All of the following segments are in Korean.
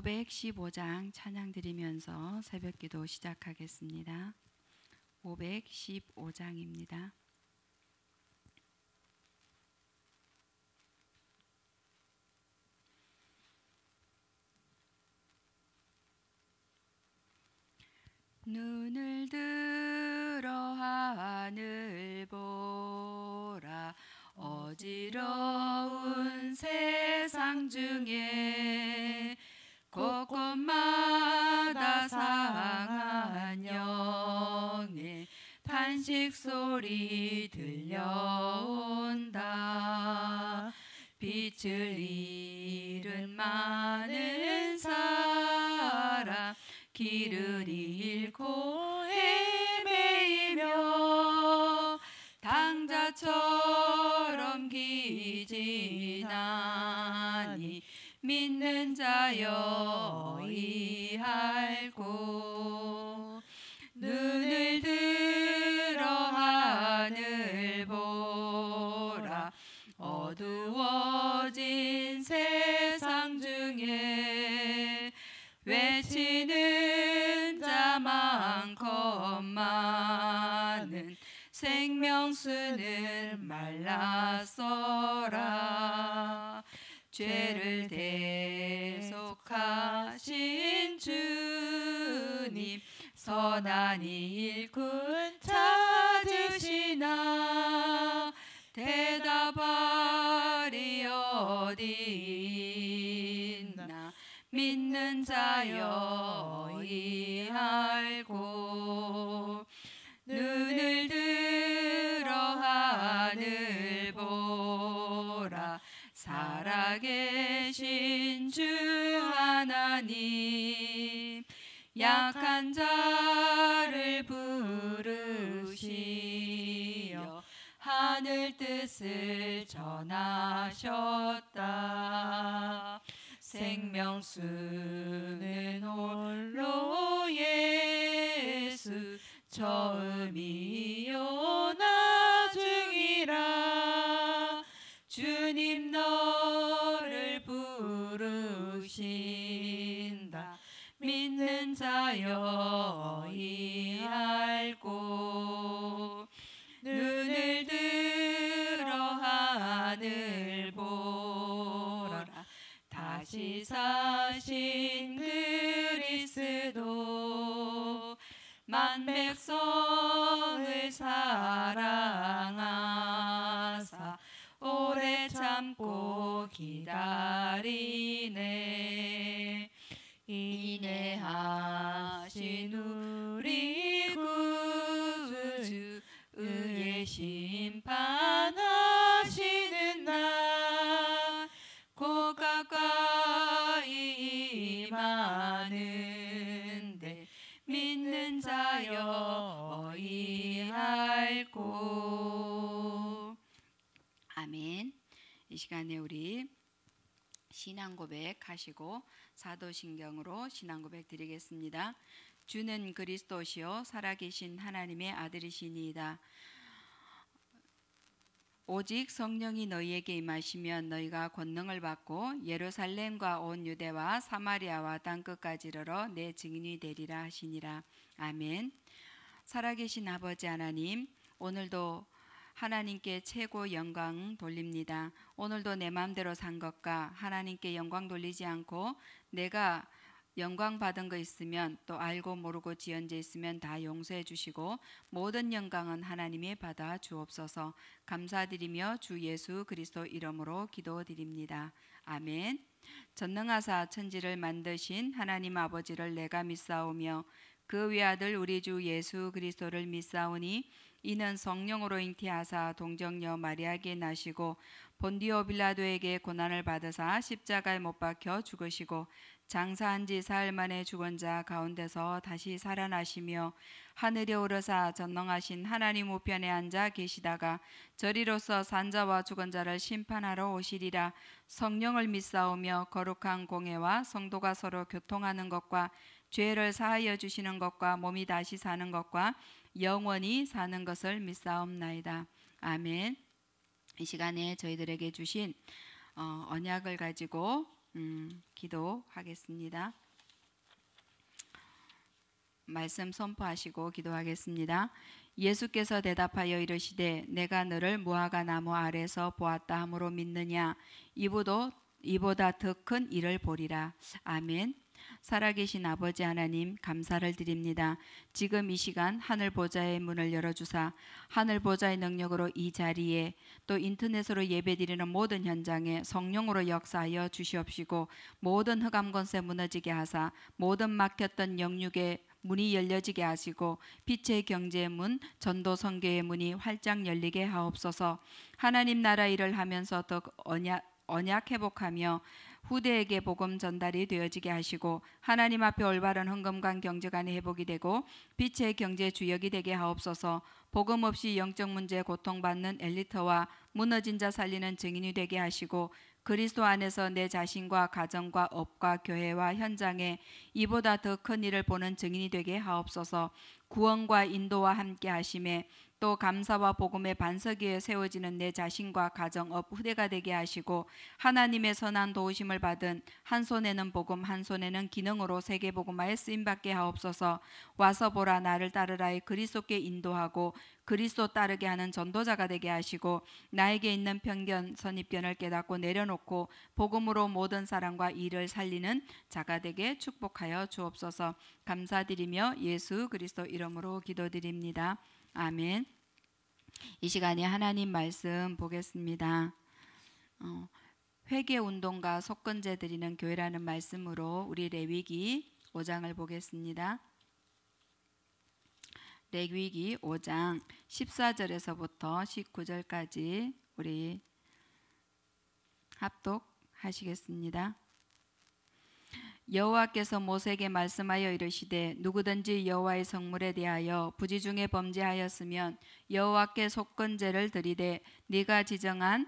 515장 찬양 드리면서 새벽 기도 시작하겠습니다. 515장입니다. 눈을 들어 하늘 보라 어지러운 세상 중에 곳곳마다 상한 영의 탄식 소리 들려온다 빛을 잃은 많은 사람 길을 잃고 믿는 자여 이할고 눈을 들어 하늘 보라 어두워진 세상 중에 외치는 자만큼만은 생명수는 말랐어라 죄를 대속하신 주님 선한 일꾼 찾으시나 대답하리 어디 있나 믿는 자여 이 알고 계신주 하나님 약한 자를 부르시어 하늘 뜻을 전하셨다 생명수는 홀로 예수 처음이요 나 믿는 자여 이 알고 눈을 들어 하늘 보라 다시 사신 그리스도 만백성 고백하시고 사도신경으로 신앙고백 드리겠습니다. 주는 그리스도시요 살아계신 하나님의 아들이시니이다. 오직 성령이 너희에게 임하시면 너희가 권능을 받고 예루살렘과 온 유대와 사마리아와 땅 끝까지 이르러 내 증인이 되리라 하시니라. 아멘. 살아계신 아버지 하나님, 오늘도 하나님께 최고 영광 돌립니다. 오늘도 내 마음대로 산 것과 하나님께 영광 돌리지 않고 내가 영광 받은 거 있으면 또 알고 모르고 지연제 있으면 다 용서해 주시고 모든 영광은 하나님이 받아 주옵소서 감사드리며 주 예수 그리스도 이름으로 기도드립니다. 아멘. 전능하사 천지를 만드신 하나님 아버지를 내가 믿사오며 그 외아들 우리 주 예수 그리스도를 믿사오니 이는 성령으로 잉태하사 동정녀 마리아에게 나시고 본디오 빌라도에게 고난을 받으사 십자가에 못 박혀 죽으시고 장사한 지 사흘 만에 죽은 자 가운데서 다시 살아나시며 하늘에 오르사 전능하신 하나님 우편에 앉아 계시다가 저리로서 산자와 죽은 자를 심판하러 오시리라 성령을 믿사오며 거룩한 공예와 성도가 서로 교통하는 것과 죄를 사하여 주시는 것과 몸이 다시 사는 것과 영원히 사는 것을 믿사옵나이다. 아멘. 이 시간에 저희들에게 주신 어, 언약을 가지고 음, 기도하겠습니다. 말씀 선포하시고 기도하겠습니다. 예수께서 대답하여 이르시되 내가 너를 무화과 나무 아래서 보았다 함으로 믿느냐 이보다더 큰 일을 보리라. 아멘. 살아계신 아버지 하나님 감사를 드립니다. 지금 이 시간 하늘 보좌의 문을 열어주사 하늘 보좌의 능력으로 이 자리에 또 인터넷으로 예배드리는 모든 현장에 성령으로 역사하여 주시옵시고 모든 흑암 권세 무너지게 하사 모든 막혔던 영육의 문이 열려지게 하시고 빛의 경제의 문, 전도 성계의 문이 활짝 열리게 하옵소서. 하나님 나라 일을 하면서 더 언약 언약 회복하며 후대에게 복음 전달이 되어지게 하시고 하나님 앞에 올바른 헌금과 경제관이 회복이 되고 빛의 경제 주역이 되게 하옵소서. 복음 없이 영적 문제에 고통받는 엘리트와 무너진 자 살리는 증인이 되게 하시고 그리스도 안에서 내 자신과 가정과 업과 교회와 현장에 이보다 더 큰 일을 보는 증인이 되게 하옵소서. 구원과 인도와 함께 하심에 또 감사와 복음의 반석 위에 세워지는 내 자신과 가정, 업, 후대가 되게 하시고 하나님의 선한 도우심을 받은 한 손에는 복음, 한 손에는 기능으로 세계 복음화에 쓰임받게 하옵소서. 와서 보라 나를 따르라의 그리스도께 인도하고 그리스도 따르게 하는 전도자가 되게 하시고 나에게 있는 편견, 선입견을 깨닫고 내려놓고 복음으로 모든 사람과 일을 살리는 자가 되게 축복하여 주옵소서. 감사드리며 예수 그리스도 이름으로 기도드립니다. 아멘. 이 시간에 하나님 말씀 보겠습니다. 어, 회개 운동과 속건제 드리는 교회라는 말씀으로 우리 레위기 5장을 보겠습니다. 레위기 5장 14절에서부터 19절까지 우리 합독하시겠습니다. 여호와께서 모세에게 말씀하여 이르시되 누구든지 여호와의 성물에 대하여 부지 중에 범죄하였으면 여호와께 속건제를 드리되 네가 지정한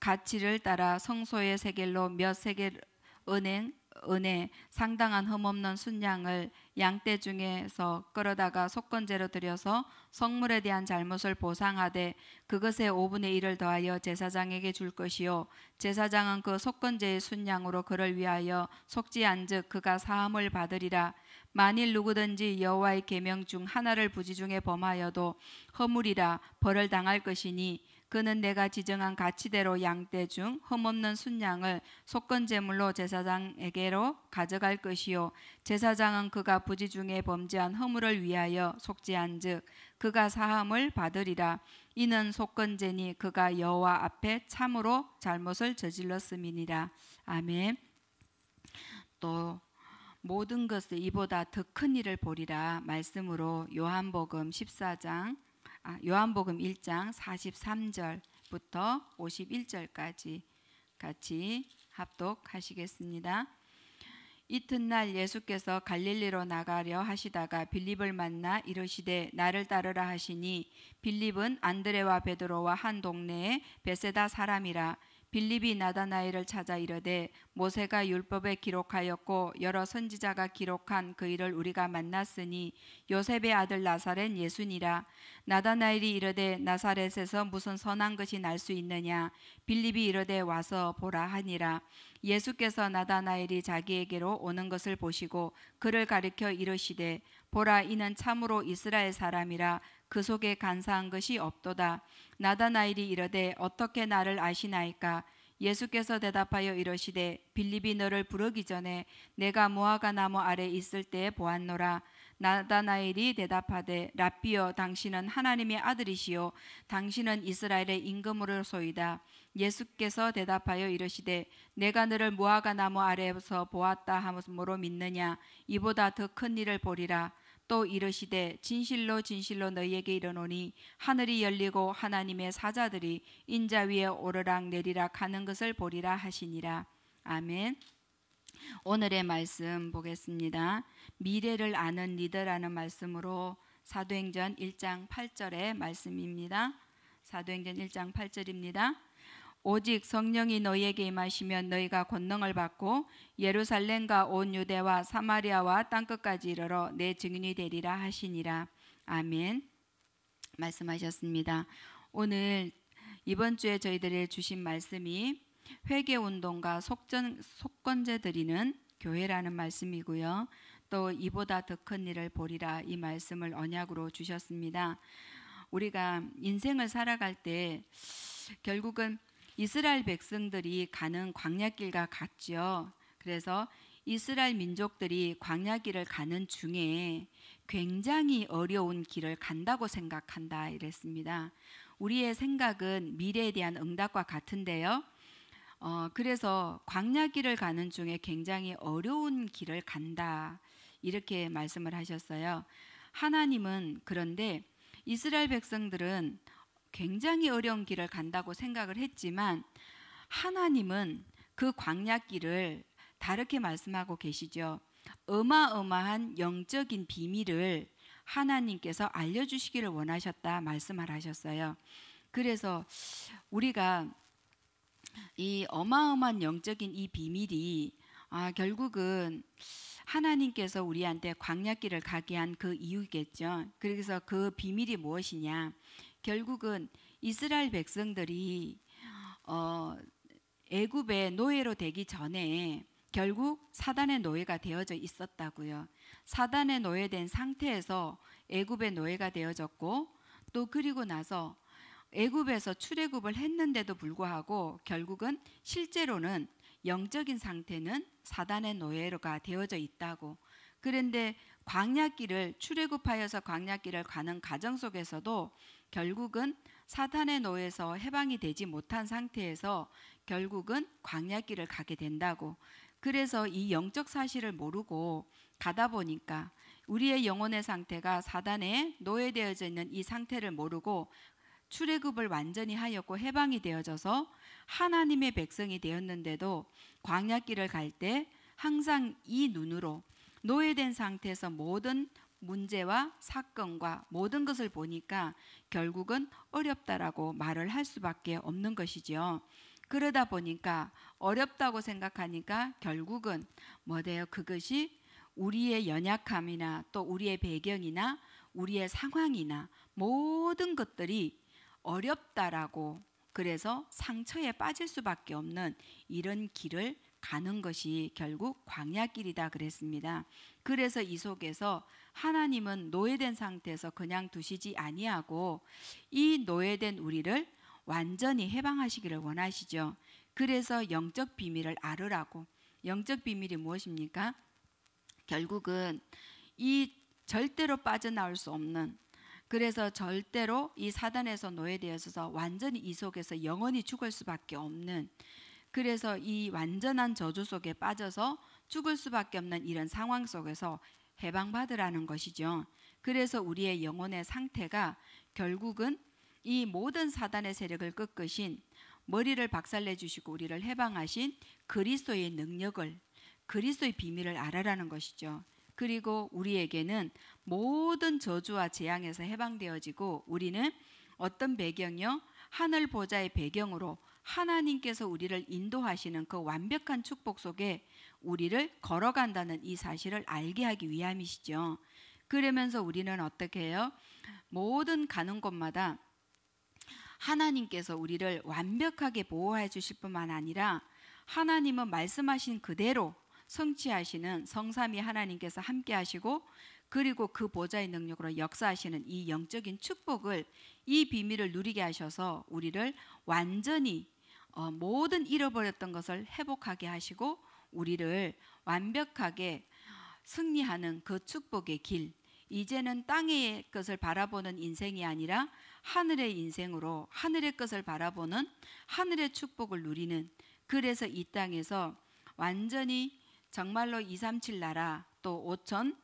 가치를 따라 성소의 세겔로 몇 세겔 은행 은혜 상당한 흠없는 순양을 양떼 중에서 끌어다가 속건제로 드려서 성물에 대한 잘못을 보상하되 그것의 5분의 1을 더하여 제사장에게 줄 것이요 제사장은 그 속건제의 순양으로 그를 위하여 속지 안즉 그가 사함을 받으리라 만일 누구든지 여호와의 계명 중 하나를 부지 중에 범하여도 허물이라 벌을 당할 것이니 그는 내가 지정한 가치대로 양떼 중 흠없는 순양을 속건제물로 제사장에게로 가져갈 것이요 제사장은 그가 부지 중에 범죄한 허물을 위하여 속죄한즉 그가 사함을 받으리라 이는 속건제니 그가 여호와 앞에 참으로 잘못을 저질렀음이니라 아멘 또 모든 것을 이보다 더 큰 일을 보리라 말씀으로 요한복음 14장 아, 요한복음 1장 43절부터 51절까지 같이 합독하시겠습니다. 이튿날 예수께서 갈릴리로 나가려 하시다가 빌립을 만나 이르시되 나를 따르라 하시니 빌립은 안드레와 베드로와 한 동네의 베세다 사람이라 빌립이 나다나엘을 찾아 이르되 모세가 율법에 기록하였고 여러 선지자가 기록한 그 일을 우리가 만났으니 요셉의 아들 나사렛 예수니라 나다나엘이 이르되 나사렛에서 무슨 선한 것이 날 수 있느냐 빌립이 이르되 와서 보라 하니라 예수께서 나다나엘이 자기에게로 오는 것을 보시고 그를 가리켜 이르시되 보라 이는 참으로 이스라엘 사람이라 그 속에 간사한 것이 없도다. 나다나일이 이르되 어떻게 나를 아시나이까? 예수께서 대답하여 이러시되 빌립이 너를 부르기 전에 내가 모아가 나무 아래 있을 때에 보았노라. 나다나엘이 대답하되 라비여 당신은 하나님의 아들이시요 당신은 이스라엘의 임금으로소이다. 예수께서 대답하여 이르시되 내가 너를 무화과 나무 아래에서 보았다 함으로 믿느냐 이보다 더 큰 일을 보리라. 또 이르시되 진실로 진실로 너희에게 이르노니 하늘이 열리고 하나님의 사자들이 인자 위에 오르락 내리락 하는 것을 보리라 하시니라 아멘. 오늘의 말씀 보겠습니다. 미래를 아는 리더라는 말씀으로 사도행전 1장 8절의 말씀입니다. 사도행전 1장 8절입니다. 오직 성령이 너희에게 임하시면 너희가 권능을 받고 예루살렘과 온 유대와 사마리아와 땅 끝까지 이르러 내 증인이 되리라 하시니라. 아멘. 말씀하셨습니다. 오늘 이번 주에 저희들이 주신 말씀이 회개 운동과 속건제 드리는 교회라는 말씀이고요. 또 이보다 더 큰 일을 보리라 이 말씀을 언약으로 주셨습니다. 우리가 인생을 살아갈 때 결국은 이스라엘 백성들이 가는 광야길과 같지요. 그래서 이스라엘 민족들이 광야길을 가는 중에 굉장히 어려운 길을 간다고 생각한다 이랬습니다. 우리의 생각은 미래에 대한 응답과 같은데요. 어, 그래서 광야길을 가는 중에 굉장히 어려운 길을 간다 이렇게 말씀을 하셨어요. 하나님은 그런데 이스라엘 백성들은 굉장히 어려운 길을 간다고 생각을 했지만 하나님은 그 광야길을 다르게 말씀하고 계시죠. 어마어마한 영적인 비밀을 하나님께서 알려주시기를 원하셨다 말씀을 하셨어요. 그래서 우리가 이 어마어마한 영적인 이 비밀이 아, 결국은 하나님께서 우리한테 광야길을 가게 한 그 이유겠죠. 그래서 그 비밀이 무엇이냐? 결국은 이스라엘 백성들이 어, 애굽의 노예로 되기 전에 결국 사단의 노예가 되어져 있었다고요. 사단의 노예된 상태에서 애굽의 노예가 되어졌고 또 그리고 나서 애굽에서 출애굽을 했는데도 불구하고 결국은 실제로는 영적인 상태는 사단의 노예로가 되어져 있다고. 그런데 광야길을 출애굽하여서 광야길을 가는 과정 속에서도 결국은 사탄의 노에서 해방이 되지 못한 상태에서 결국은 광야길을 가게 된다고. 그래서 이 영적 사실을 모르고 가다 보니까 우리의 영혼의 상태가 사단에 노예되어져 있는 이 상태를 모르고 출애굽을 완전히 하였고 해방이 되어져서 하나님의 백성이 되었는데도 광야길을 갈 때 항상 이 눈으로 노예된 상태에서 모든 문제와 사건과 모든 것을 보니까 결국은 어렵다라고 말을 할 수밖에 없는 것이지요. 그러다 보니까 어렵다고 생각하니까 결국은 뭐대요? 그것이 우리의 연약함이나 또 우리의 배경이나 우리의 상황이나 모든 것들이 어렵다라고 그래서 상처에 빠질 수밖에 없는 이런 길을 가는 것이 결국 광야길이다 그랬습니다. 그래서 이 속에서 하나님은 노예된 상태에서 그냥 두시지 아니하고 이 노예된 우리를 완전히 해방하시기를 원하시죠. 그래서 영적 비밀을 알으라고. 영적 비밀이 무엇입니까? 결국은 이 절대로 빠져나올 수 없는 그래서 절대로 이 사단에서 노예되어서 완전히 이 속에서 영원히 죽을 수밖에 없는 그래서 이 완전한 저주 속에 빠져서 죽을 수밖에 없는 이런 상황 속에서 해방받으라는 것이죠. 그래서 우리의 영혼의 상태가 결국은 이 모든 사단의 세력을 꺾으신 머리를 박살내 주시고 우리를 해방하신 그리스도의 능력을 그리스도의 비밀을 알아라는 것이죠. 그리고 우리에게는 모든 저주와 재앙에서 해방되어지고 우리는 어떤 배경이요? 하늘 보좌의 배경으로 하나님께서 우리를 인도하시는 그 완벽한 축복 속에 우리를 걸어간다는 이 사실을 알게 하기 위함이시죠. 그러면서 우리는 어떻게 해요? 모든 가는 곳마다 하나님께서 우리를 완벽하게 보호해 주실 뿐만 아니라 하나님은 말씀하신 그대로 성취하시는 성삼위 하나님께서 함께 하시고 그리고 그 보좌의 능력으로 역사하시는 이 영적인 축복을 이 비밀을 누리게 하셔서 우리를 완전히 어, 모든 잃어버렸던 것을 회복하게 하시고 우리를 완벽하게 승리하는 그 축복의 길, 이제는 땅의 것을 바라보는 인생이 아니라 하늘의 인생으로 하늘의 것을 바라보는 하늘의 축복을 누리는 그래서 이 땅에서 완전히 정말로 237 나라 또 5천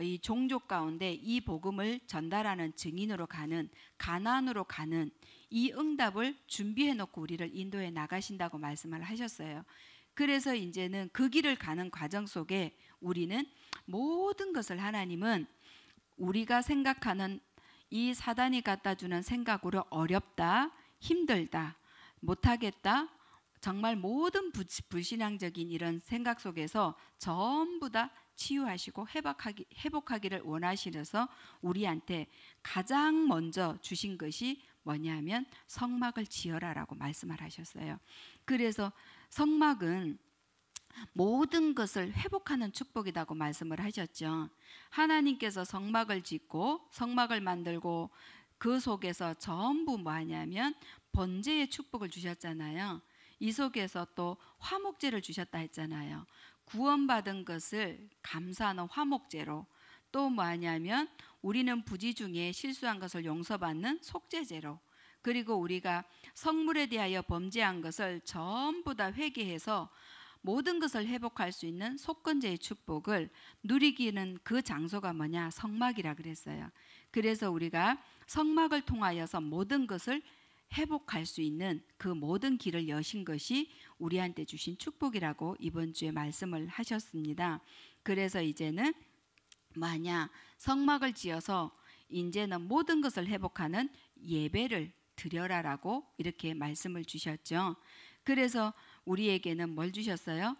이 종족 가운데 이 복음을 전달하는 증인으로 가는 가난으로 가는 이 응답을 준비해 놓고 우리를 인도해 나가신다고 말씀을 하셨어요. 그래서 이제는 그 길을 가는 과정 속에 우리는 모든 것을 하나님은 우리가 생각하는 이 사단이 갖다 주는 생각으로 어렵다, 힘들다, 못하겠다, 정말 모든 불신앙적인 이런 생각 속에서 전부 다 치유하시고 회복하기, 회복하기를 원하시려서 우리한테 가장 먼저 주신 것이 뭐냐면 성막을 지어라라고 말씀을 하셨어요. 그래서 성막은 모든 것을 회복하는 축복이라고 말씀을 하셨죠. 하나님께서 성막을 짓고 성막을 만들고 그 속에서 전부 뭐하냐면 번제의 축복을 주셨잖아요. 이 속에서 또 화목제를 주셨다 했잖아요. 구원받은 것을 감사하는 화목제로 또 뭐하냐면 우리는 부지 중에 실수한 것을 용서받는 속죄제로 그리고 우리가 성물에 대하여 범죄한 것을 전부 다 회개해서 모든 것을 회복할 수 있는 속건제의 축복을 누리기는 그 장소가 뭐냐? 성막이라 그랬어요. 그래서 우리가 성막을 통하여서 모든 것을 회복할 수 있는 그 모든 길을 여신 것이 우리한테 주신 축복이라고 이번 주에 말씀을 하셨습니다. 그래서 이제는 만약 성막을 지어서 이제는 모든 것을 회복하는 예배를 드려라라고 이렇게 말씀을 주셨죠. 그래서 우리에게는 뭘 주셨어요?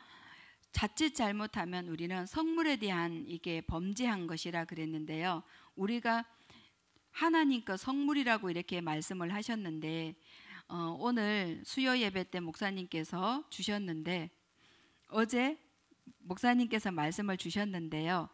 자칫 잘못하면 우리는 성물에 대한 이게 범죄한 것이라 그랬는데요. 우리가 하나님과 성물이라고 이렇게 말씀을 하셨는데 어, 오늘 수요 예배 때 목사님께서 주셨는데 어제 목사님께서 말씀을 주셨는데요.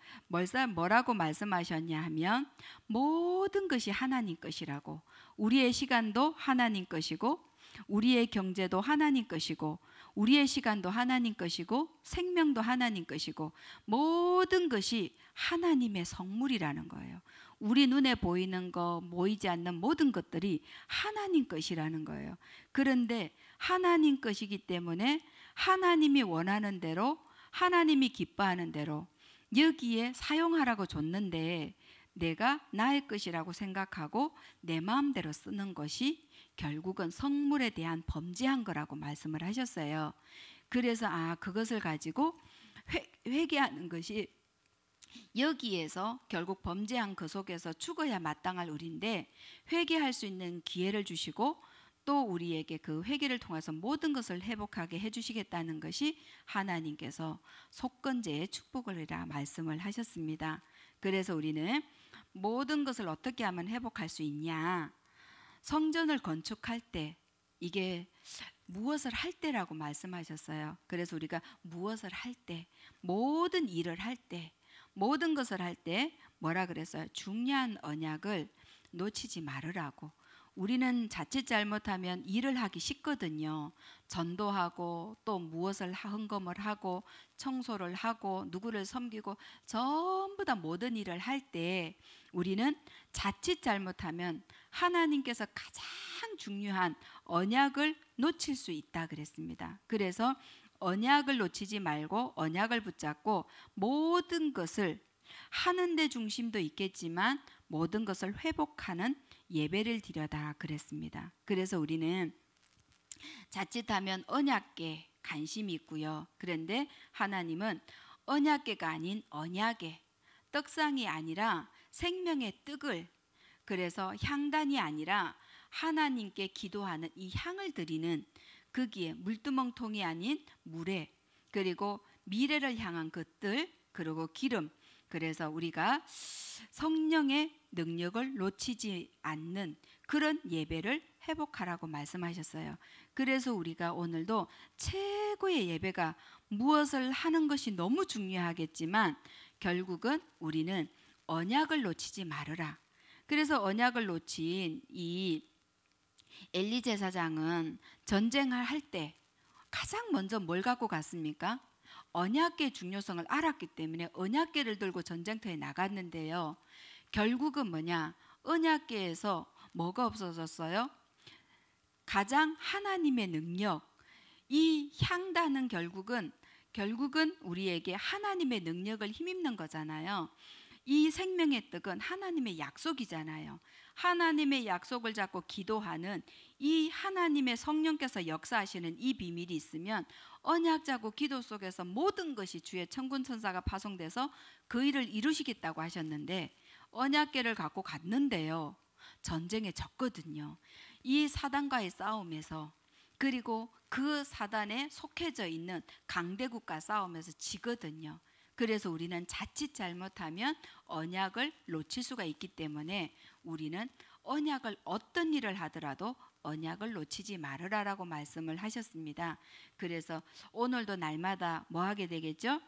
뭐라고 말씀하셨냐 하면 모든 것이 하나님 것이라고 우리의 시간도 하나님 것이고 우리의 경제도 하나님 것이고 우리의 시간도 하나님 것이고 생명도 하나님 것이고 모든 것이 하나님의 성물이라는 거예요. 우리 눈에 보이는 거, 모이지 않는 모든 것들이 하나님 것이라는 거예요. 그런데 하나님 것이기 때문에 하나님이 원하는 대로 하나님이 기뻐하는 대로 여기에 사용하라고 줬는데 내가 나의 것이라고 생각하고 내 마음대로 쓰는 것이 결국은 성물에 대한 범죄한 거라고 말씀을 하셨어요. 그래서 아 그것을 가지고 회, 회개하는 것이 여기에서 결국 범죄한 그 속에서 죽어야 마땅할 우리인데 회개할 수 있는 기회를 주시고 또 우리에게 그 회개를 통해서 모든 것을 회복하게 해주시겠다는 것이 하나님께서 속건제의 축복을이라 말씀을 하셨습니다. 그래서 우리는 모든 것을 어떻게 하면 회복할 수 있냐? 성전을 건축할 때 이게 무엇을 할 때라고 말씀하셨어요. 그래서 우리가 무엇을 할 때, 모든 일을 할 때, 모든 것을 할 때 뭐라 그랬어요? 중요한 언약을 놓치지 말으라고. 우리는 자칫 잘못하면 일을 하기 쉽거든요. 전도하고 또 무엇을 헌금을 하고 청소를 하고 누구를 섬기고 전부 다 모든 일을 할 때 우리는 자칫 잘못하면 하나님께서 가장 중요한 언약을 놓칠 수 있다 그랬습니다. 그래서 언약을 놓치지 말고 언약을 붙잡고 모든 것을 하는 데 중심도 있겠지만 모든 것을 회복하는 예배를 드려다 그랬습니다. 그래서 우리는 자칫하면 언약계 관심이 있고요. 그런데 하나님은 언약계가 아닌 언약계, 떡상이 아니라 생명의 떡을 그래서 향단이 아니라 하나님께 기도하는 이 향을 드리는 거기에 물두멍통이 아닌 물에 그리고 미래를 향한 것들 그리고 기름 그래서 우리가 성령의 능력을 놓치지 않는 그런 예배를 회복하라고 말씀하셨어요. 그래서 우리가 오늘도 최고의 예배가 무엇을 하는 것이 너무 중요하겠지만 결국은 우리는 언약을 놓치지 말으라. 그래서 언약을 놓친 이 엘리 제사장은 전쟁을 할 때 가장 먼저 뭘 갖고 갔습니까? 언약계 중요성을 알았기 때문에 언약계를 들고 전쟁터에 나갔는데요. 결국은 뭐냐? 언약계에서 뭐가 없어졌어요? 가장 하나님의 능력. 이 향단은 결국은 결국은 우리에게 하나님의 능력을 힘입는 거잖아요. 이 생명의 떡은 하나님의 약속이잖아요. 하나님의 약속을 잡고 기도하는 이 하나님의 성령께서 역사하시는 이 비밀이 있으면 언약자고 기도 속에서 모든 것이 주의 천군 천사가 파송돼서 그 일을 이루시겠다고 하셨는데 언약계를 갖고 갔는데요. 전쟁에 졌거든요. 이 사단과의 싸움에서 그리고 그 사단에 속해져 있는 강대국과 싸움에서 지거든요. 그래서 우리는 자칫 잘못하면 언약을 놓칠 수가 있기 때문에 우리는 언약을 어떤 일을 하더라도 언약을 놓치지 말으라라고 말씀을 하셨습니다. 그래서 오늘도 날마다 뭐 하게 되겠죠?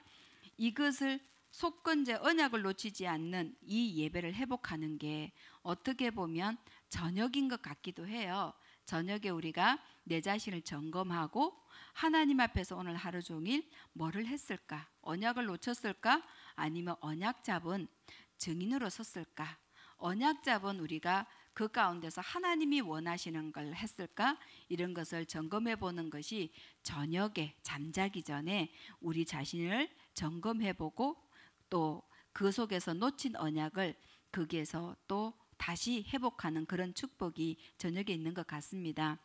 이것을 속건제 언약을 놓치지 않는 이 예배를 회복하는 게 어떻게 보면 저녁인 것 같기도 해요. 저녁에 우리가 내 자신을 점검하고 하나님 앞에서 오늘 하루 종일 뭐를 했을까? 언약을 놓쳤을까? 아니면 언약 잡은 증인으로 섰을까? 언약 잡은 우리가 그 가운데서 하나님이 원하시는 걸 했을까? 이런 것을 점검해 보는 것이 저녁에 잠자기 전에 우리 자신을 점검해 보고 또그 속에서 놓친 언약을 거기에서 또 다시 회복하는 그런 축복이 저녁에 있는 것 같습니다.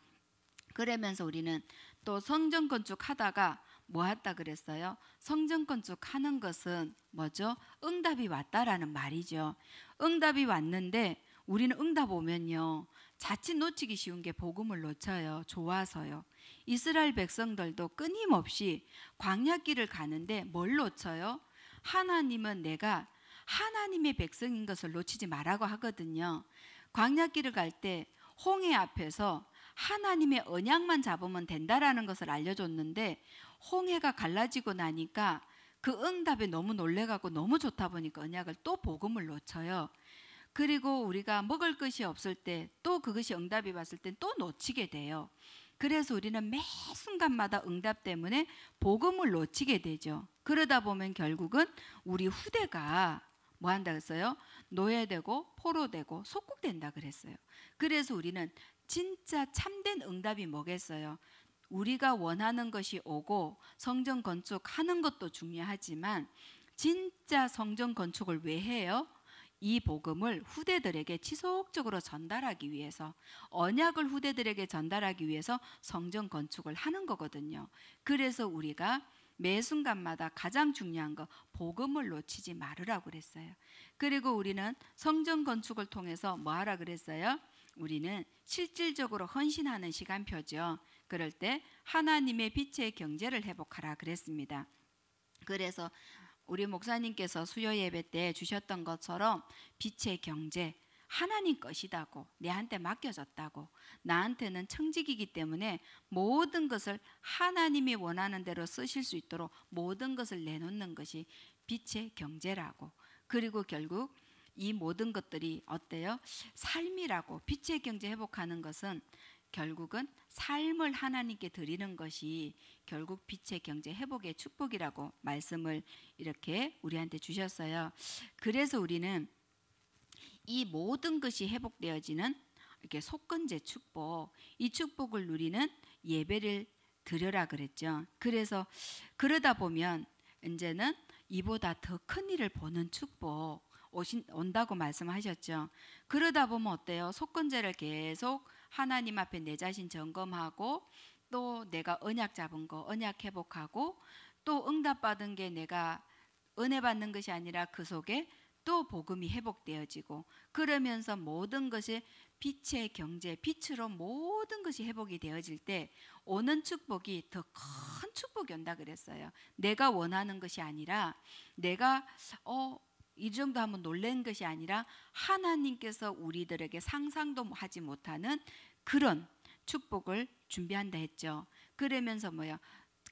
그러면서 우리는 또 성전 건축하다가 뭐 했다 그랬어요? 성전 건축하는 것은 뭐죠? 응답이 왔다라는 말이죠. 응답이 왔는데 우리는 응답 오면요. 자칫 놓치기 쉬운 게 복음을 놓쳐요. 좋아서요. 이스라엘 백성들도 끊임없이 광야길을 가는데 뭘 놓쳐요? 하나님은 내가 하나님의 백성인 것을 놓치지 말라고 하거든요. 광야길을 갈 때 홍해 앞에서 하나님의 언약만 잡으면 된다라는 것을 알려줬는데 홍해가 갈라지고 나니까 그 응답에 너무 놀래가고 너무 좋다 보니까 언약을 또 복음을 놓쳐요. 그리고 우리가 먹을 것이 없을 때 또 그것이 응답이 왔을 때 또 놓치게 돼요. 그래서 우리는 매 순간마다 응답 때문에 복음을 놓치게 되죠. 그러다 보면 결국은 우리 후대가 뭐 한다 그랬어요? 노예되고 포로되고 속국된다 그랬어요. 그래서 우리는 진짜 참된 응답이 뭐겠어요? 우리가 원하는 것이 오고 성전 건축하는 것도 중요하지만 진짜 성전 건축을 왜 해요? 이 복음을 후대들에게 지속적으로 전달하기 위해서 언약을 후대들에게 전달하기 위해서 성전 건축을 하는 거거든요. 그래서 우리가 매 순간마다 가장 중요한 거 복음을 놓치지 말으라고 그랬어요. 그리고 우리는 성전 건축을 통해서 뭐 하라 그랬어요? 우리는 실질적으로 헌신하는 시간표죠. 그럴 때 하나님의 빛의 경제를 회복하라 그랬습니다. 그래서 우리 목사님께서 수요 예배 때 주셨던 것처럼 빛의 경제 하나님 것이다고 내한테 맡겨졌다고 나한테는 청직이기 때문에 모든 것을 하나님이 원하는 대로 쓰실 수 있도록 모든 것을 내놓는 것이 빛의 경제라고 그리고 결국 이 모든 것들이 어때요? 삶이라고 빛의 경제 회복하는 것은 결국은 삶을 하나님께 드리는 것이 결국 빛의 경제 회복의 축복이라고 말씀을 이렇게 우리한테 주셨어요. 그래서 우리는 이 모든 것이 회복되어지는 이렇게 속건제 축복 이 축복을 누리는 예배를 드려라 그랬죠. 그래서 그러다 보면 이제는 이보다 더 큰 일을 보는 축복 오신 온다고 말씀하셨죠. 그러다 보면 어때요? 속건제를 계속 하나님 앞에 내 자신 점검하고 또 내가 언약 잡은 거 언약 회복하고 또 응답 받은 게 내가 은혜 받는 것이 아니라 그 속에 또 복음이 회복되어지고 그러면서 모든 것이 빛의 경제, 빛으로 모든 것이 회복이 되어질 때 오는 축복이 더 큰 축복이 온다 그랬어요. 내가 원하는 것이 아니라 내가 어, 이 정도 하면 놀란 것이 아니라 하나님께서 우리들에게 상상도 하지 못하는 그런 축복을 준비한다 했죠. 그러면서 뭐야?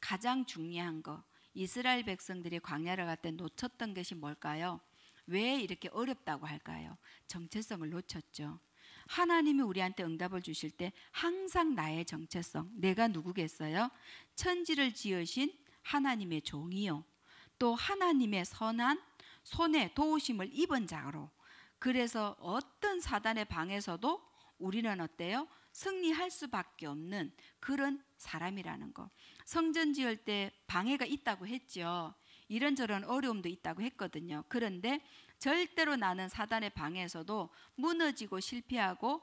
가장 중요한 거 이스라엘 백성들이 광야를 갈 때 놓쳤던 것이 뭘까요? 왜 이렇게 어렵다고 할까요? 정체성을 놓쳤죠. 하나님이 우리한테 응답을 주실 때 항상 나의 정체성, 내가 누구겠어요? 천지를 지으신 하나님의 종이요. 또 하나님의 선한 손에 도우심을 입은 자로. 그래서 어떤 사단의 방에서도 우리는 어때요? 승리할 수밖에 없는 그런 사람이라는 거. 성전 지을 때 방해가 있다고 했죠. 이런저런 어려움도 있다고 했거든요. 그런데 절대로 나는 사단의 방에서도 무너지고 실패하고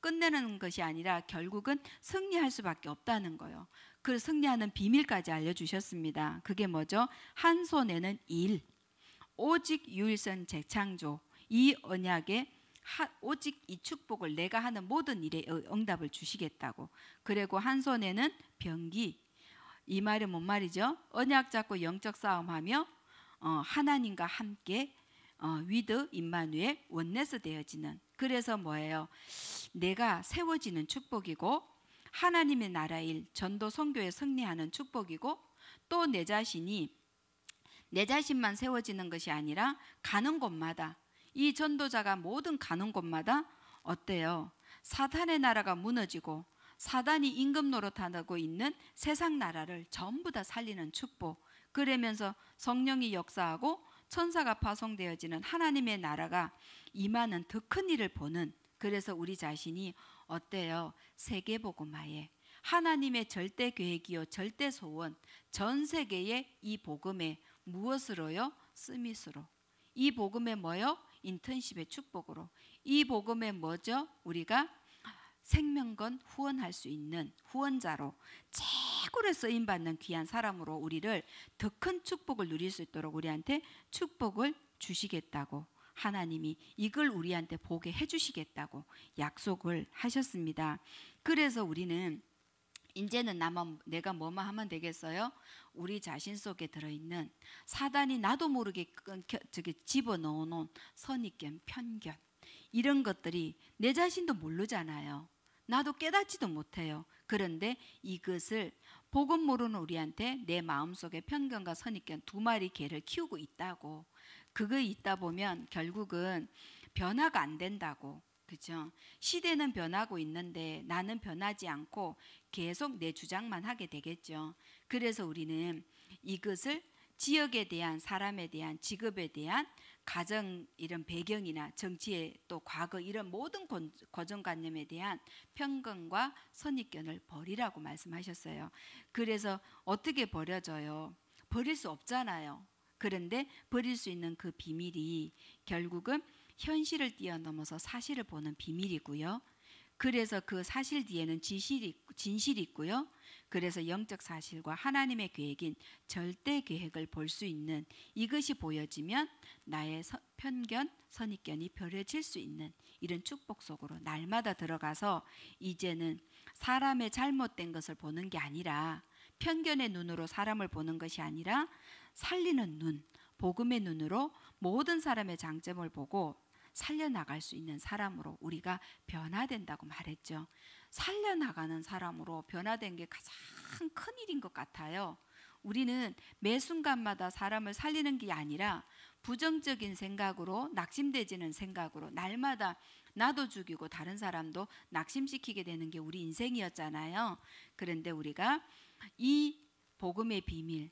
끝내는 것이 아니라 결국은 승리할 수밖에 없다는 거예요. 그 승리하는 비밀까지 알려주셨습니다. 그게 뭐죠? 한 손에는 일, 오직 유일선 재창조, 이 언약의 하, 오직 이 축복을 내가 하는 모든 일에 응답을 주시겠다고. 그리고 한 손에는 병기, 이 말은 뭔 말이죠? 언약 잡고 영적 싸움하며 어, 하나님과 함께 위드 임마누엘 원내스 되어지는 그래서 뭐예요? 내가 세워지는 축복이고 하나님의 나라일 전도 선교에 승리하는 축복이고 또 내 자신이 내 자신만 세워지는 것이 아니라 가는 곳마다 이 전도자가 모든 가는 곳마다 어때요? 사탄의 나라가 무너지고 사단이 임금 노릇하고 있는 세상 나라를 전부 다 살리는 축복. 그러면서 성령이 역사하고 천사가 파송되어지는 하나님의 나라가 임하는 더큰 일을 보는 그래서 우리 자신이 어때요? 세계복음화에 하나님의 절대 계획이요 절대 소원 전 세계의 이 복음에 무엇으로요? 스미스로 이 복음에 뭐요? 인턴십의 축복으로 이 복음에 뭐죠? 우리가 생명건 후원할 수 있는 후원자로 최고를 쓰임 받는 귀한 사람으로 우리를 더 큰 축복을 누릴 수 있도록 우리한테 축복을 주시겠다고 하나님이 이걸 우리한테 보게 해 주시겠다고 약속을 하셨습니다. 그래서 우리는 이제는 나만 내가 뭐만 하면 되겠어요? 우리 자신 속에 들어있는 사단이 나도 모르게 끊겨 저기 집어넣어놓은 선입견, 편견 이런 것들이 내 자신도 모르잖아요. 나도 깨닫지도 못해요. 그런데 이것을 복음 모르는 우리한테 내 마음속에 편견과 선입견 두 마리 개를 키우고 있다고. 그거 있다 보면 결국은 변화가 안 된다고. 그죠? 시대는 변하고 있는데 나는 변하지 않고 계속 내 주장만 하게 되겠죠. 그래서 우리는 이것을 지역에 대한 사람에 대한 직업에 대한 가정 이런 배경이나 정치의 또 과거 이런 모든 고정관념에 대한 편견과 선입견을 버리라고 말씀하셨어요. 그래서 어떻게 버려져요? 버릴 수 없잖아요. 그런데 버릴 수 있는 그 비밀이 결국은 현실을 뛰어넘어서 사실을 보는 비밀이고요. 그래서 그 사실 뒤에는 진실이, 진실이 있고요. 그래서 영적 사실과 하나님의 계획인 절대 계획을 볼 수 있는 이것이 보여지면 나의 서, 편견, 선입견이 벼려질 수 있는 이런 축복 속으로 날마다 들어가서 이제는 사람의 잘못된 것을 보는 게 아니라 편견의 눈으로 사람을 보는 것이 아니라 살리는 눈, 복음의 눈으로 모든 사람의 장점을 보고 살려나갈 수 있는 사람으로 우리가 변화된다고 말했죠. 살려나가는 사람으로 변화된 게 가장 큰 일인 것 같아요. 우리는 매 순간마다 사람을 살리는 게 아니라 부정적인 생각으로 낙심되지는 생각으로 날마다 나도 죽이고 다른 사람도 낙심시키게 되는 게 우리 인생이었잖아요. 그런데 우리가 이 복음의 비밀,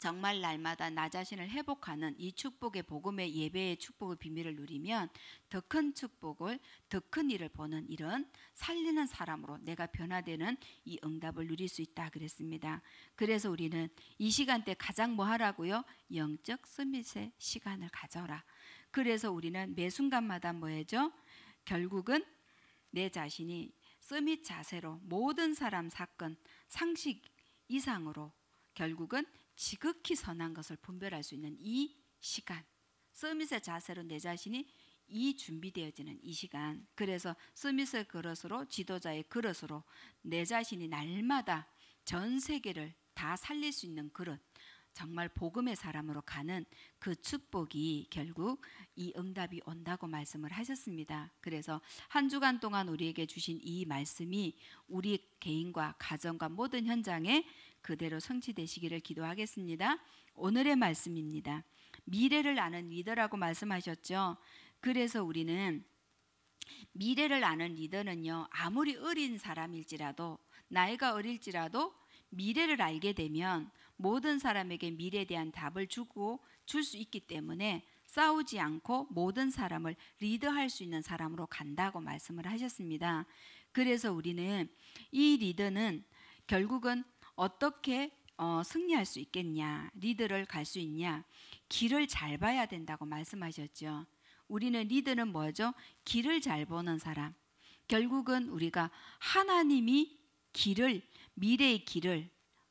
정말 날마다 나 자신을 회복하는 이 축복의 복음의 예배의 축복의 비밀을 누리면 더 큰 축복을 더 큰 일을 보는 이런 살리는 사람으로 내가 변화되는 이 응답을 누릴 수 있다 그랬습니다. 그래서 우리는 이 시간대 가장 뭐 하라고요? 영적 스밋의 시간을 가져라. 그래서 우리는 매 순간마다 뭐해죠? 결국은 내 자신이 스밋 자세로 모든 사람 사건 상식 이상으로 결국은 지극히 선한 것을 분별할 수 있는 이 시간 서밋의 자세로 내 자신이 이 준비되어지는 이 시간 그래서 서밋의 그릇으로 지도자의 그릇으로 내 자신이 날마다 전 세계를 다 살릴 수 있는 그릇 정말 복음의 사람으로 가는 그 축복이 결국 이 응답이 온다고 말씀을 하셨습니다. 그래서 한 주간 동안 우리에게 주신 이 말씀이 우리 개인과 가정과 모든 현장에 그대로 성취되시기를 기도하겠습니다. 오늘의 말씀입니다. 미래를 아는 리더라고 말씀하셨죠. 그래서 우리는 미래를 아는 리더는요, 아무리 어린 사람일지라도, 나이가 어릴지라도 미래를 알게 되면 모든 사람에게 미래에 대한 답을 주고 줄 수 있기 때문에 싸우지 않고 모든 사람을 리드할 수 있는 사람으로 간다고 말씀을 하셨습니다. 그래서 우리는 이 리더는 결국은 어떻게 어, 승리할 수 있겠냐, 리드를 갈 수 있냐, 길을 잘 봐야 된다고 말씀하셨죠. 우리는 리드는 뭐죠? 길을 잘 보는 사람. 결국은 우리가 하나님이 길을, 미래의 길을,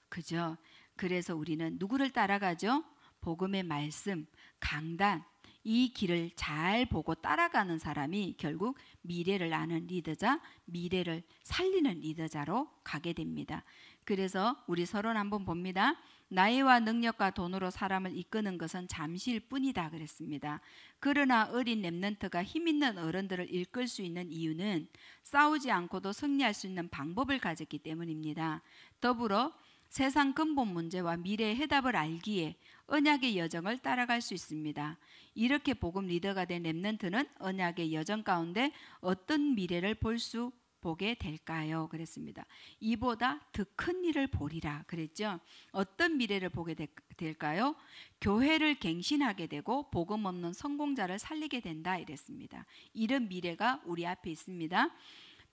그죠? 그래서 우리는 누구를 따라가죠? 복음의 말씀, 강단, 이 길을 잘 보고 따라가는 사람이 결국 미래를 아는 리더자, 미래를 살리는 리더자로 가게 됩니다. 그래서 우리 서론 한번 봅니다. 나이와 능력과 돈으로 사람을 이끄는 것은 잠시일 뿐이다 그랬습니다. 그러나 어린 렘넌트가힘 있는 어른들을 이끌 수 있는 이유는 싸우지 않고도 승리할 수 있는 방법을 가졌기 때문입니다. 더불어 세상 근본 문제와 미래의 해답을 알기에 언약의 여정을 따라갈 수 있습니다. 이렇게 복음 리더가 된렘넌트는 언약의 여정 가운데 어떤 미래를 볼수 보게 될까요? 그랬습니다. 이보다 더 큰 일을 보리라 그랬죠. 어떤 미래를 보게 될까요? 교회를 갱신하게 되고 복음 없는 성공자를 살리게 된다 이랬습니다. 이런 미래가 우리 앞에 있습니다.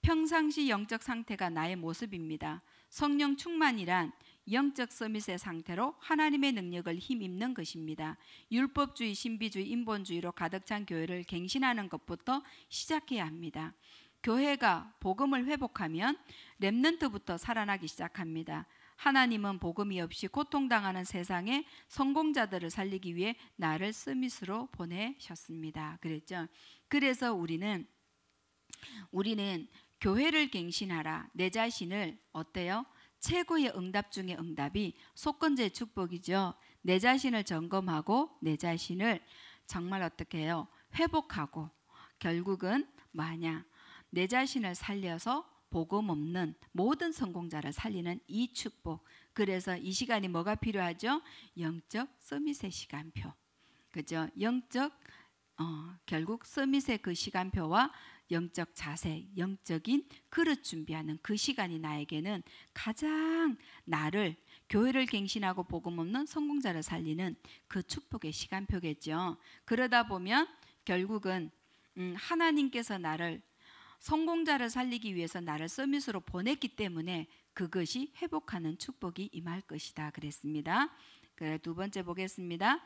평상시 영적 상태가 나의 모습입니다. 성령 충만이란 영적 서밋의 상태로 하나님의 능력을 힘입는 것입니다. 율법주의, 신비주의, 인본주의로 가득 찬 교회를 갱신하는 것부터 시작해야 합니다. 교회가 복음을 회복하면 렘넌트부터 살아나기 시작합니다. 하나님은 복음이 없이 고통당하는 세상에 성공자들을 살리기 위해 나를 스미스로 보내셨습니다. 그랬죠. 그래서 우리는 우리는 교회를 갱신하라. 내 자신을 어때요? 최고의 응답 중의 응답이 속건제 축복이죠. 내 자신을 점검하고 내 자신을 정말 어떻게 해요? 회복하고 결국은 마냥 내 자신을 살려서 복음 없는 모든 성공자를 살리는 이 축복. 그래서 이 시간이 뭐가 필요하죠? 영적 서밋의 시간표. 그죠? 영적 어, 결국 서밋의 그 시간표와 영적 자세, 영적인 그릇 준비하는 그 시간이 나에게는 가장 나를 교회를 갱신하고 복음 없는 성공자를 살리는 그 축복의 시간표겠죠. 그러다 보면 결국은 음, 하나님께서 나를 성공자를 살리기 위해서 나를 서밋으로 보냈기 때문에 그것이 회복하는 축복이 임할 것이다 그랬습니다. 그래 두 번째 보겠습니다.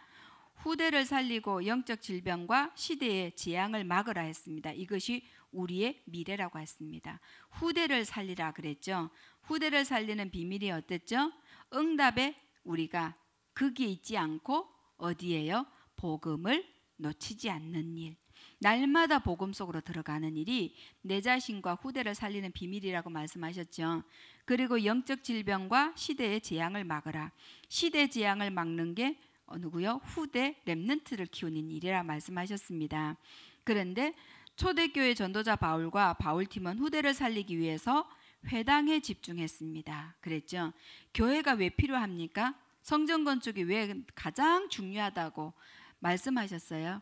후대를 살리고 영적 질병과 시대의 재앙을 막으라 했습니다. 이것이 우리의 미래라고 했습니다. 후대를 살리라 그랬죠. 후대를 살리는 비밀이 어땠죠? 응답에 우리가 극이 있지 않고 어디에요? 복음을 놓치지 않는 일. 날마다 복음 속으로 들어가는 일이 내 자신과 후대를 살리는 비밀이라고 말씀하셨죠. 그리고 영적 질병과 시대의 재앙을 막으라. 시대 재앙을 막는 게 어, 누구요? 후대 렘넌트를 키우는 일이라 말씀하셨습니다. 그런데 초대교회 전도자 바울과 바울 팀은 후대를 살리기 위해서 회당에 집중했습니다. 그랬죠. 교회가 왜 필요합니까? 성전 건축이 왜 가장 중요하다고 말씀하셨어요?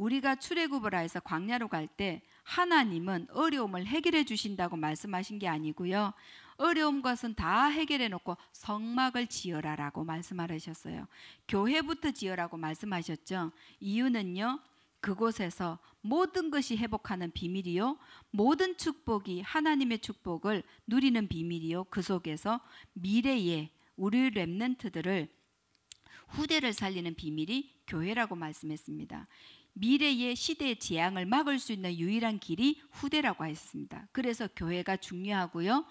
우리가 출애굽을 하여서 광야로 갈 때 하나님은 어려움을 해결해 주신다고 말씀하신 게 아니고요. 어려운 것은 다 해결해 놓고 성막을 지어라라고 말씀하셨어요. 교회부터 지어라고 말씀하셨죠. 이유는요. 그곳에서 모든 것이 회복하는 비밀이요. 모든 축복이 하나님의 축복을 누리는 비밀이요. 그 속에서 미래에 우리 랩넌트들을 후대를 살리는 비밀이 교회라고 말씀했습니다. 미래의 시대의 재앙을 막을 수 있는 유일한 길이 후대라고 했습니다. 그래서 교회가 중요하고요.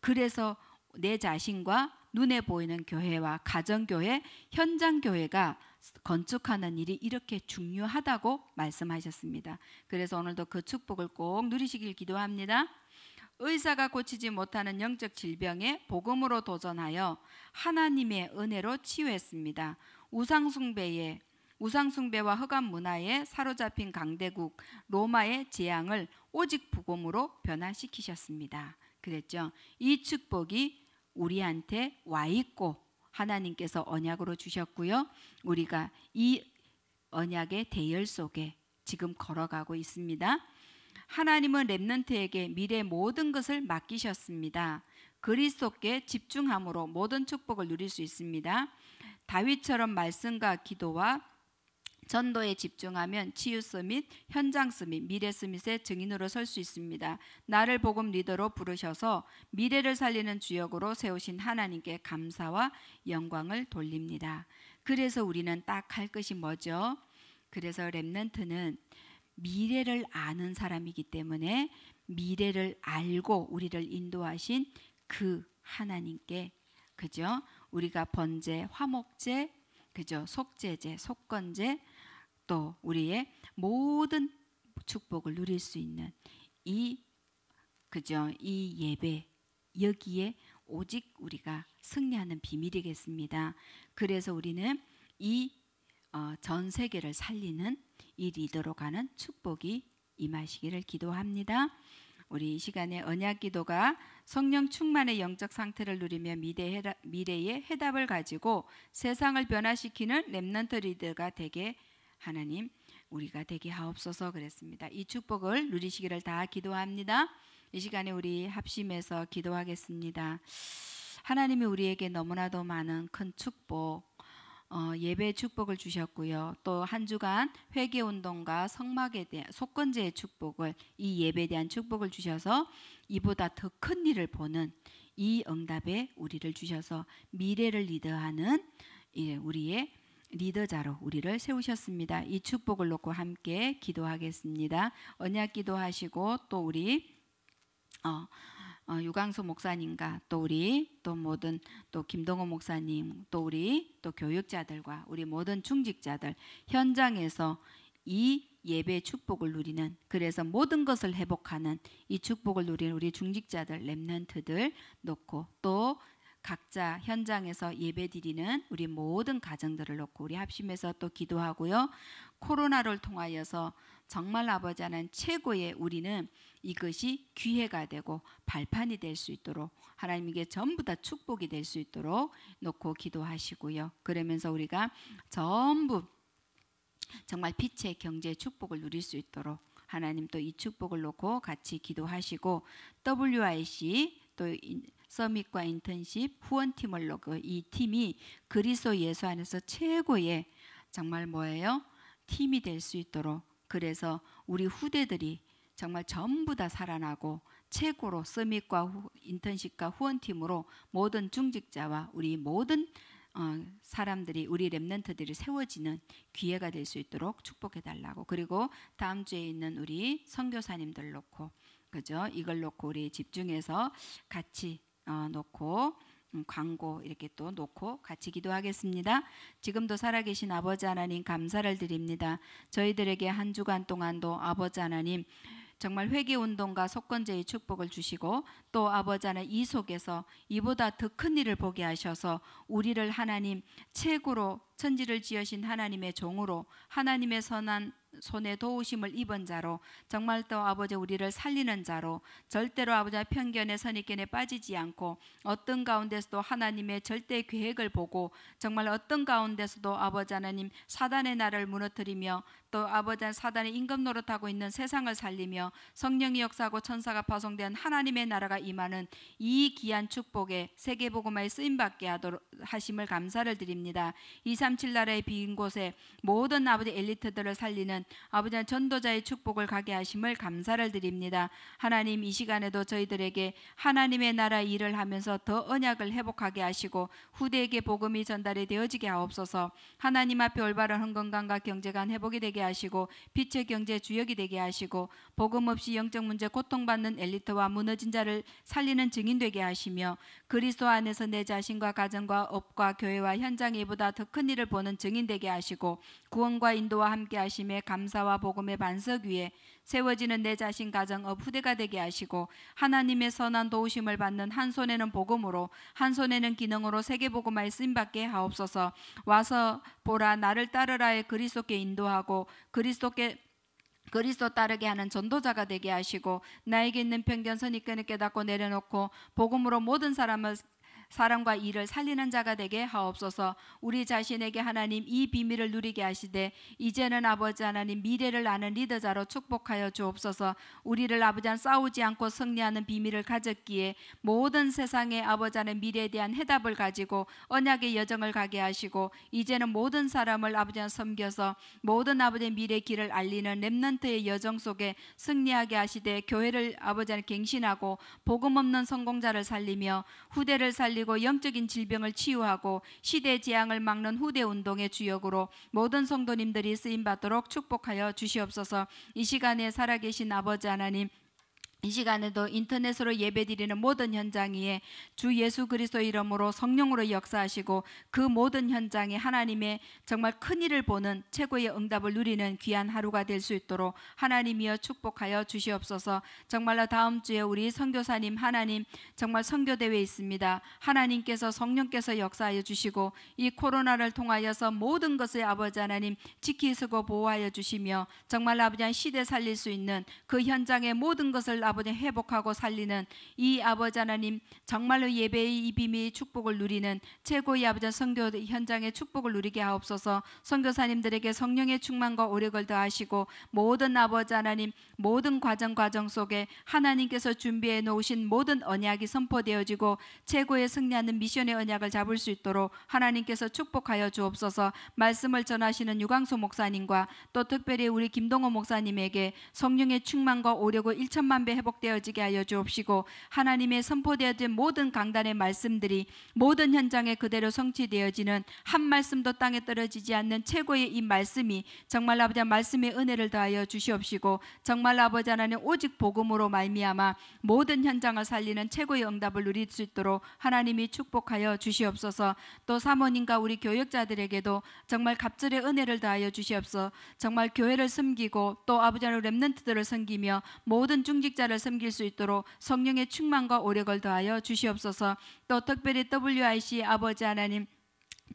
그래서 내 자신과 눈에 보이는 교회와 가정교회, 현장교회가 건축하는 일이 이렇게 중요하다고 말씀하셨습니다. 그래서 오늘도 그 축복을 꼭 누리시길 기도합니다. 의사가 고치지 못하는 영적 질병에 복음으로 도전하여 하나님의 은혜로 치유했습니다. 우상숭배에 우상숭배와 허감 문화에 사로잡힌 강대국 로마의 재앙을 오직 복음으로 변화시키셨습니다. 그랬죠. 이 축복이 우리한테 와 있고 하나님께서 언약으로 주셨고요. 우리가 이 언약의 대열 속에 지금 걸어가고 있습니다. 하나님은 랩넌트에게 미래 모든 것을 맡기셨습니다. 그리스도께 집중함으로 모든 축복을 누릴 수 있습니다. 다윗처럼 말씀과 기도와 전도에 집중하면 치유스 및 현장스 및 미래스 밋의 증인으로 설 수 있습니다. 나를 복음 리더로 부르셔서 미래를 살리는 주역으로 세우신 하나님께 감사와 영광을 돌립니다. 그래서 우리는 딱 할 것이 뭐죠? 그래서 랩넌트는 미래를 아는 사람이기 때문에 미래를 알고 우리를 인도하신 그 하나님께 그죠? 우리가 번제, 화목제, 그죠? 속죄제, 속건제, 또 우리의 모든 축복을 누릴 수 있는 이 그죠 이 예배 여기에 오직 우리가 승리하는 비밀이겠습니다. 그래서 우리는 이전 어, 세계를 살리는 이 리더로 가는 축복이 임하시기를 기도합니다. 우리 이 시간에 언약 기도가 성령 충만의 영적 상태를 누리며 미래 미래의 해답을 가지고 세상을 변화시키는 렘넌트 리더가 되게 하나님 우리가 되게 하옵소서 그랬습니다. 이 축복을 누리시기를 다 기도합니다. 이 시간에 우리 합심해서 기도하겠습니다. 하나님이 우리에게 너무나도 많은 큰 축복 어, 예배 축복을 주셨고요. 또 한 주간 회개 운동과 성막에 대한 속건제의 축복을 이 예배에 대한 축복을 주셔서 이보다 더 큰 일을 보는 이 응답에 우리를 주셔서 미래를 리드하는 예, 우리의 리더자로 우리를 세우셨습니다. 이 축복을 놓고 함께 기도하겠습니다. 언약 기도하시고 또 우리 어, 어, 유광수 목사님과 또 우리 또 모든 또 김동호 목사님 또 우리 또 교육자들과 우리 모든 중직자들 현장에서 이 예배 축복을 누리는 그래서 모든 것을 회복하는 이 축복을 누리는 우리 중직자들 렘넌트들 놓고 또 각자 현장에서 예배드리는 우리 모든 가정들을 놓고 우리 합심해서 또 기도하고요. 코로나를 통하여서 정말 아버지 하나님 최고의 우리는 이것이 기회가 되고 발판이 될 수 있도록 하나님에게 전부 다 축복이 될 수 있도록 놓고 기도하시고요. 그러면서 우리가 전부 정말 빛의 경제 축복을 누릴 수 있도록 하나님 또 이 축복을 놓고 같이 기도하시고 WIC 또 서밋과 인턴십, 후원팀을 로그 이 팀이 그리스도 예수 안에서 최고의 정말 뭐예요? 팀이 될 수 있도록 그래서 우리 후대들이 정말 전부 다 살아나고 최고로 서밋과 후, 인턴십과 후원팀으로 모든 중직자와 우리 모든 어, 사람들이 우리 랩런트들이 세워지는 기회가 될 수 있도록 축복해 달라고 그리고 다음 주에 있는 우리 선교사님들 놓고 그죠 이걸 놓고 우리 집중해서 같이 어, 놓고 음, 광고 이렇게 또 놓고 같이 기도하겠습니다. 지금도 살아계신 아버지 하나님 감사를 드립니다. 저희들에게 한 주간 동안도 아버지 하나님 정말 회개 운동과 속건제의 축복을 주시고 또 아버지 하나님 이 속에서 이보다 더 큰 일을 보게 하셔서 우리를 하나님 최고로 천지를 지으신 하나님의 종으로 하나님의 선한 손에 도우심을 입은 자로 정말 또 아버지 우리를 살리는 자로 절대로 아버지의 편견에 선입견에 빠지지 않고 어떤 가운데서도 하나님의 절대 계획을 보고 정말 어떤 가운데서도 아버지 하나님 사단의 나를 무너뜨리며 또 아버지 사단의 임금 노릇하고 있는 세상을 살리며 성령이 역사하고 천사가 파송된 하나님의 나라가 임하는 이 귀한 축복에 세계복음화에 쓰임받게 하도록 하심을 감사를 드립니다. 237 나라의 빈 곳에 모든 아버지 엘리트들을 살리는 있는 아버지 한 전도자의 축복을 가게 하심을 감사를 드립니다. 하나님 이 시간에도 저희들에게 하나님의 나라 일을 하면서 더 언약을 회복하게 하시고 후대에게 복음이 전달이 되어지게 하옵소서. 하나님 앞에 올바른 헌건강과 경제관 회복이 되게 하시고 빛의 경제 주역이 되게 하시고 복음 없이 영적 문제 고통받는 엘리트와 무너진 자를 살리는 증인 되게 하시며 그리스도 안에서 내 자신과 가정과 업과 교회와 현장에 보다 더 큰 일을 보는 증인 되게 하시고 구원과 인도와 함께 하심에 감사와 복음의 반석 위에 세워지는 내 자신 가정업 후대가 되게 하시고 하나님의 선한 도우심을 받는 한 손에는 복음으로 한 손에는 기능으로 세계복음할에 쓰임받게 하옵소서 와서 보라 나를 따르라에 그리스도께 인도하고 그리스도께 그리스도 따르게 하는 전도자가 되게 하시고 나에게 있는 편견 선입견을 깨닫고 내려놓고 복음으로 모든 사람을 사람과 일을 살리는 자가 되게 하옵소서. 우리 자신에게 하나님 이 비밀을 누리게 하시되 이제는 아버지 하나님 미래를 아는 리더자로 축복하여 주옵소서. 우리를 아버지 한 싸우지 않고 승리하는 비밀을 가졌기에 모든 세상의 아버지 하는 미래에 대한 해답을 가지고 언약의 여정을 가게 하시고 이제는 모든 사람을 아버지 한 섬겨서 모든 아버지의 미래 길을 알리는 렘넌트의 여정 속에 승리하게 하시되 교회를 아버지 한 갱신하고 복음 없는 성공자를 살리며 후대를 살리 살리고 영적인 질병을 치유하고 시대 재앙을 막는 후대 운동의 주역으로 모든 성도님들이 쓰임 받도록 축복하여 주시옵소서. 이 시간에 살아계신 아버지 하나님 이 시간에도 인터넷으로 예배드리는 모든 현장 위에 주 예수 그리스도 이름으로 성령으로 역사하시고 그 모든 현장에 하나님의 정말 큰 일을 보는 최고의 응답을 누리는 귀한 하루가 될 수 있도록 하나님이여 축복하여 주시옵소서. 정말로 다음 주에 우리 선교사님 하나님 정말 선교 대회 있습니다. 하나님께서 성령께서 역사하여 주시고 이 코로나를 통하여서 모든 것을 아버지 하나님 지키시고 보호하여 주시며 정말 아버지 시대 살릴 수 있는 그 현장의 모든 것을 아버지 회복하고 살리는 이 아버지 하나님 정말로 예배의 이 비밀 축복을 누리는 최고의 아버지 선교 현장의 축복을 누리게 하옵소서 선교사님들에게 성령의 충만과 오력을 더하시고 모든 아버지 하나님 모든 과정 과정 속에 하나님께서 준비해 놓으신 모든 언약이 선포되어지고 최고의 승리하는 미션의 언약을 잡을 수 있도록 하나님께서 축복하여 주옵소서 말씀을 전하시는 유광수 목사님과 또 특별히 우리 김동호 목사님에게 성령의 충만과 오력을 1천만 배 회복되어지게 하여 주옵시고 하나님의 선포되어진 모든 강단의 말씀들이 모든 현장에 그대로 성취되어지는 한 말씀도 땅에 떨어지지 않는 최고의 이 말씀이 정말 아버지 말씀의 은혜를 더하여 주시옵시고 정말 아버지 하나님 오직 복음으로 말미암아 모든 현장을 살리는 최고의 응답을 누릴 수 있도록 하나님이 축복하여 주시옵소서 또 사모님과 우리 교역자들에게도 정말 갑절의 은혜를 더하여 주시옵소서 정말 교회를 섬기고 또 아버지 하나님 랩런트들을 섬기며 모든 중직자를 목회자를 섬길 수 있도록 성령의 충만과 오력을 더하여 주시옵소서. 또 특별히 WIC 아버지 하나님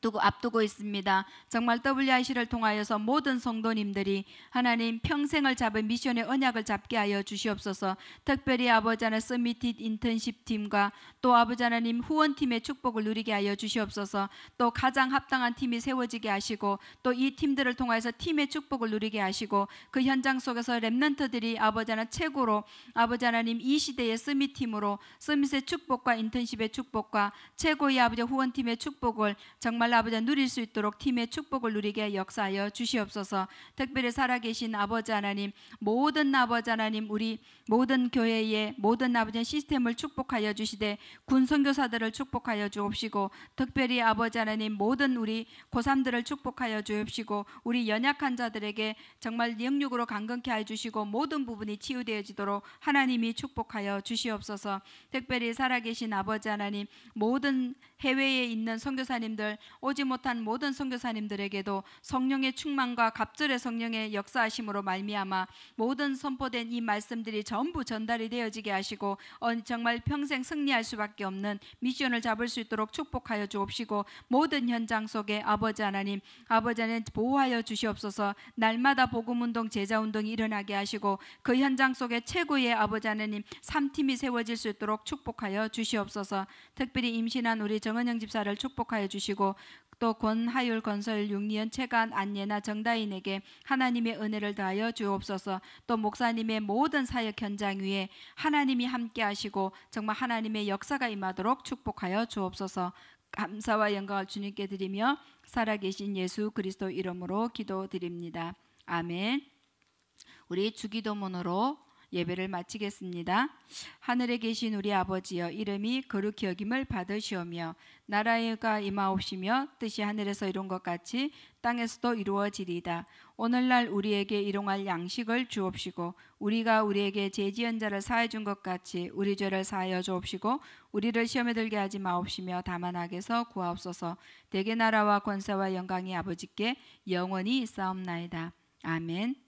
두고 앞두고 있습니다. 정말 WIC를 통하여서 모든 성도님들이 하나님 평생을 잡은 미션의 언약을 잡게 하여 주시옵소서. 특별히 아버지 하나 서미티 인턴십 팀과 또 아버지 하나님 후원 팀의 축복을 누리게 하여 주시옵소서. 또 가장 합당한 팀이 세워지게 하시고 또 이 팀들을 통해서 팀의 축복을 누리게 하시고 그 현장 속에서 렘넌트들이 아버지 하나 최고로 아버지 하나님 이 시대의 서미 팀으로 서밋의 축복과 인턴십의 축복과 최고의 아버지 후원 팀의 축복을 정말 정말 아버지 누릴 수 있도록 팀의 축복을 누리게 역사하여 주시옵소서. 특별히 살아계신 아버지 하나님, 모든 아버지 하나님, 우리 모든 교회의 모든 아버지 시스템을 축복하여 주시되 군 선교사들을 축복하여 주옵시고 특별히 아버지 하나님 모든 우리 고3들을 축복하여 주옵시고 우리 연약한 자들에게 정말 영육으로 강건케 하여 주시고 모든 부분이 치유되어지도록 하나님이 축복하여 주시옵소서. 특별히 살아계신 아버지 하나님 모든 해외에 있는 선교사님들 오지 못한 모든 선교사님들에게도 성령의 충만과 갑절의 성령의 역사하심으로 말미암아 모든 선포된 이 말씀들이 전부 전달이 되어지게 하시고 정말 평생 승리할 수밖에 없는 미션을 잡을 수 있도록 축복하여 주옵시고 모든 현장 속에 아버지 하나님 아버지 하나님 보호하여 주시옵소서 날마다 복음 운동 제자 운동이 일어나게 하시고 그 현장 속에 최고의 아버지 하나님 3팀이 세워질 수 있도록 축복하여 주시옵소서 특별히 임신한 우리 정은영 집사를 축복하여 주시고 또 권하율 건설 육리연 채관 안예나 정다인에게 하나님의 은혜를 더하여 주옵소서 또 목사님의 모든 사역 현장 위에 하나님이 함께 하시고 정말 하나님의 역사가 임하도록 축복하여 주옵소서 감사와 영광을 주님께 드리며 살아계신 예수 그리스도 이름으로 기도드립니다 아멘 우리 주기도문으로 예배를 마치겠습니다. 하늘에 계신 우리 아버지여 이름이 거룩히 여김을 받으시오며 나라가 임하옵시며 뜻이 하늘에서 이룬 것 같이 땅에서도 이루어지리이다. 오늘날 우리에게 일용할 양식을 주옵시고 우리가 우리에게 죄지은 자를 사해 준것 같이 우리 죄를 사하여 주옵시고 우리를 시험에 들게 하지 마옵시며 다만 악에서 구하옵소서. 대개 나라와 권세와 영광이 아버지께 영원히 있사옵나이다. 아멘.